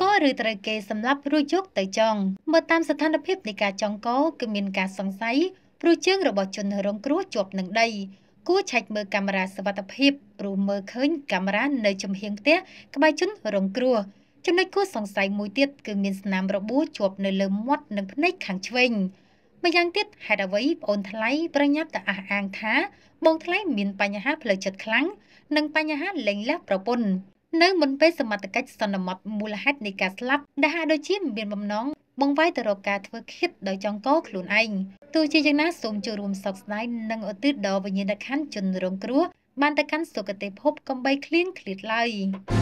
កឬត្រូវគេសម្លាប់រួចយក ទៅចង មើលតាមស្ថានភាពនៃការចងកគឺមានការសង្ស័យព្រោះជើងរបស់ជនរងគ្រោះជាប់នឹងដីគួរឆែកមើលកាមេរ៉ាសវត្ថិភាពព្រោះមើលឃើញកាមេរ៉ានៅចំហៀងផ្ទះក្បែរជនរងគ្រោះចំណុចគួរសង្ស័យមួយទៀតគឺមានស្នាមរបួសជាប់នៅលើមាត់និងភ្នែកខាងឆ្វេងម្យ៉ាងទៀតហេតុអ្វីប្អូនថ្លៃ ប្រញាប់ទៅអះអាងថា បងថ្លៃមានបញ្ហាផ្លូវចិត្តខ្លាំងនិងបញ្ហាលែងលះប្រពន្ធនៅមុនពេលសមត្ថកិច្ចសន្និមត់មូលហេតុនៃការស្លាប់ដែលហាក់ដូចជាមានបំណងបង្វែរទៅរកការធ្វើឃាតដោយចង្កោខ្លួនឯងទោះជាយ៉ាងណាសូមចូលរួមសោកស្ដាយនិងឧទ្ទិសដល់វិញ្ញាណក្ខន្ធជនរងគ្រោះបានទៅកាន់សុគតិភពកំបីឃ្លៀងឃ្លាតឡើយ។